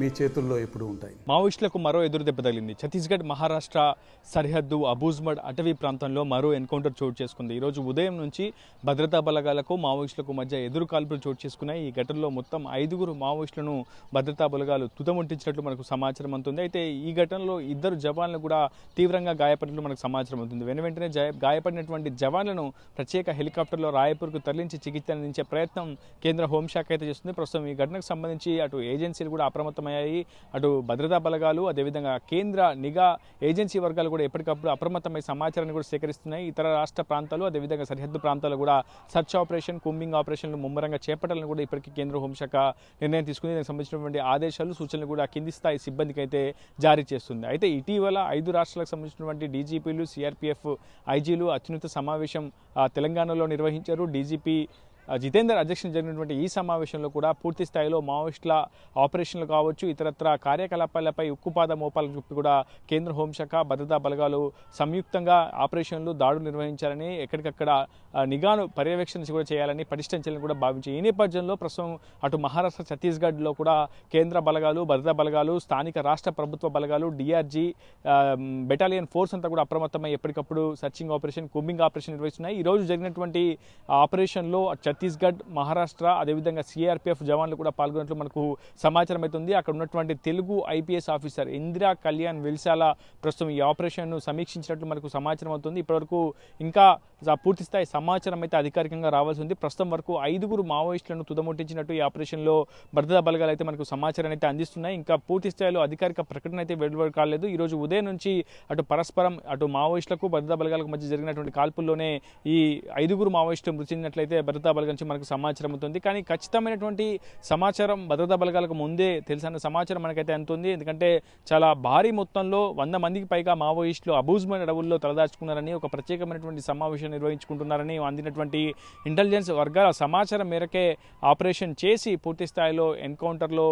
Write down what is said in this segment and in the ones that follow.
మీ చేతుల్లో ఎప్పుడు ఉంటాయి మావోయిస్టులకు మరో ఎదురు దెబ్బ తగిలింది ఛత్తీస్గఢ్ మహారాష్ట్ర సరిహద్దు అబూజ్మడ్ అటవీ ప్రాంతంలో మరో ఎన్కౌంటర్ చోటు చేసుకుంది ఈరోజు ఉదయం నుంచి భద్రతా బలగాలకు మావోయిస్టులకు మధ్య ఎదురు కాల్పులు చోటు చేసుకున్నాయి ఈ ఘటనలో మొత్తం ఐదుగురు మావోయిస్టులను భద్రతా బలగాలు తుదముట్టించినట్లు మనకు సమాచారం అందుతుంది అయితే ఈ ఘటనలో ఇద్దరు జవాన్లు కూడా తీవ్రంగా గాయపడినట్లు మనకు సమాచారం అందుతుంది వెను వెంటనే గాయపడినటువంటి జవాన్లను ప్రత్యేక హెలికాప్టర్లో రాయపూర్కు తరలించి చికిత్స అందించే ప్రయత్నం కేంద్ర హోంశాఖ అయితే చేస్తుంది ప్రస్తుతం ఈ ఘటనకు సంబంధించి అటు ఏజెన్సీలు కూడా అప్రమత్తం అప్రమత్తమయ్యాయి అటు భద్రతా బలగాలు అదేవిధంగా కేంద్ర నిఘా ఏజెన్సీ వర్గాలు కూడా ఎప్పటికప్పుడు అప్రమత్తమైన సమాచారాన్ని కూడా సేకరిస్తున్నాయి ఇతర రాష్ట్ర ప్రాంతాలు అదేవిధంగా సరిహద్దు ప్రాంతాలు కూడా సర్చ్ ఆపరేషన్ కుంబింగ్ ఆపరేషన్లు ముమ్మరంగా చేపట్టాలని కూడా ఇప్పటికీ కేంద్ర హోంశాఖ నిర్ణయం తీసుకుంది దానికి సంబంధించినటువంటి ఆదేశాలు సూచనలు కూడా కింది స్థాయి సిబ్బందికి అయితే జారీ చేస్తుంది అయితే ఇటీవల ఐదు రాష్ట్రాలకు సంబంధించినటువంటి డీజీపీలు సిఆర్పీఎఫ్ ఐజీలు అత్యున్నత సమావేశం తెలంగాణలో నిర్వహించారు డీజీపీ జితేందర్ అధ్యక్షన జరిగినటువంటి ఈ సమావేశంలో కూడా పూర్తి స్థాయిలో మావోయిస్టుల ఆపరేషన్లు కావచ్చు ఇతరత్ర కార్యకలాపాలపై ఉక్కుపాద మోపాలని చెప్పి కూడా కేంద్ర హోంశాఖ భద్రతా బలగాలు సంయుక్తంగా ఆపరేషన్లు దాడులు నిర్వహించాలని ఎక్కడికక్కడ నిఘాను పర్యవేక్షణ కూడా చేయాలని పటిష్టం చేయాలని కూడా భావించాయి ఈ నేపథ్యంలో ప్రస్తుతం అటు మహారాష్ట్ర ఛత్తీస్గఢ్లో కూడా కేంద్ర బలగాలు భద్రతా బలగాలు స్థానిక రాష్ట్ర ప్రభుత్వ బలగాలు డిఆర్జీ బెటాలియన్ ఫోర్స్ అంతా కూడా అప్రమత్తమై ఎప్పటికప్పుడు సర్చింగ్ ఆపరేషన్ కుంబింగ్ ఆపరేషన్ నిర్వహిస్తున్నాయి ఈరోజు జరిగినటువంటి ఆపరేషన్లో ఛత్తీస్గఢ్ మహారాష్ట్ర అదేవిధంగా సిఆర్పిఎఫ్ జవాన్లు కూడా పాల్గొన్నట్లు మనకు సమాచారం అవుతుంది అక్కడ ఉన్నటువంటి తెలుగు ఐపీఎస్ ఆఫీసర్ ఇందిరా కళ్యాణ్ వెల్సాల ప్రస్తుతం ఈ ఆపరేషన్ను సమీక్షించినట్లు మనకు సమాచారం అవుతుంది ఇప్పటివరకు ఇంకా పూర్తి స్థాయి సమాచారం అయితే అధికారికంగా రావాల్సి ఉంది ప్రస్తుతం వరకు ఐదుగురు మావోయిస్టులను తుదముట్టించినట్టు ఈ ఆపరేషన్లో భద్రతా బలగాలు అయితే మనకు సమాచారాన్ని అయితే అందిస్తున్నాయి ఇంకా పూర్తి స్థాయిలో అధికారిక ప్రకటన అయితే వెలువడి కాలేదు ఈరోజు ఉదయం నుంచి అటు పరస్పరం అటు మావోయిస్టులకు భద్రతా బలగాలకు మధ్య జరిగినటువంటి కాల్పుల్లోనే ఈ ఐదుగురు మావోయిస్టులు మృతి చెందినట్లయితే భద్రతా బలగాల నుంచి మనకు సమాచారం ఉంటుంది కానీ ఖచ్చితమైనటువంటి సమాచారం భద్రతా బలగాలకు ముందే తెలిసిన సమాచారం మనకైతే అందుతుంది ఎందుకంటే చాలా భారీ మొత్తంలో వంద మందికి పైగా మావోయిస్టులు అబూజ్మైన అడవుల్లో తలదాచుకున్నారని ఒక ప్రత్యేకమైనటువంటి సమావేశం నిర్వహించుకుంటున్నారని అందినటువంటి ఇంటెలిజెన్స్ వర్గాల సమాచారం మేరకే ఆపరేషన్ చేసి పూర్తి స్థాయిలో ఎన్కౌంటర్లో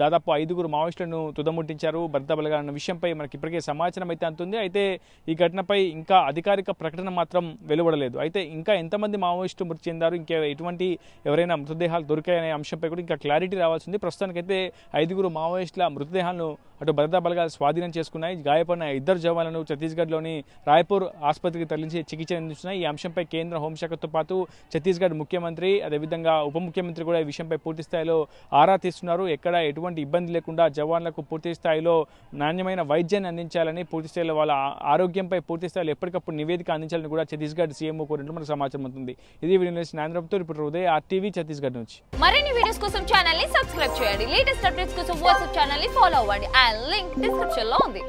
దాదాపు ఐదుగురు మావోయిస్టులను తుదముట్టించారు భర్త బలగాలన్న విషయంపై మనకి ఇప్పటికే సమాచారం అయితే అంతుంది అయితే ఈ ఘటనపై ఇంకా అధికారిక ప్రకటన మాత్రం వెలువడలేదు అయితే ఇంకా ఎంతమంది మావోయిస్టు మృతి చెందారు ఇంకా ఎటువంటి ఎవరైనా మృతదేహాలు దొరికాయనే అంశంపై కూడా ఇంకా క్లారిటీ రావాల్సింది ప్రస్తుతానికైతే ఐదుగురు మావోయిస్టుల మృతదేహాలను అటు భద్రతా బలగా స్వాధీనం చేసుకున్నాయి గాయపడిన ఇద్దరు జవాన్లను ఛత్తీస్గఢ్లోని రాయ్పూర్ ఆసుపత్రికి తరలించి చికిత్స అందిస్తున్నాయి ఈ అంశంపై కేంద్ర హోంశాఖతో పాటు ఛత్తీస్గఢ్ ముఖ్యమంత్రి అదేవిధంగా ఉప ముఖ్యమంత్రి కూడా ఈ విషయంపై పూర్తి స్థాయిలో ఆరా తీస్తున్నారు ఎక్కడ ఎటువంటి ఇబ్బంది లేకుండా జవాన్లకు పూర్తి స్థాయిలో నాణ్యమైన వైద్యాన్ని అందించాలని పూర్తి స్థాయిలో వాళ్ళ ఆరోగ్యంపై పూర్తి స్థాయిలో ఎప్పటికప్పుడు నివేదిక అందించాలని కూడా ఛత్తీస్గఢ్ సీఎం కోరినట్లు మనకు సమాచారం ఉంటుంది ఇది వీడియో నుంచి నాంద్రంతో ఇప్పుడు హృదయ ఆర్టీవీ ఛత్తీస్గఢ్ నుంచి మరిన్ని వీడియోస్ కోసం ఛానల్ ని సబ్స్క్రైబ్ చేయండి లేటెస్ట్ అప్డేట్స్ కోసం వాట్సాప్ ఛానల్ ని ఫాలో అవ్వండి అండ్ లింక్ డిస్క్రిప్షన్ లో ఉంది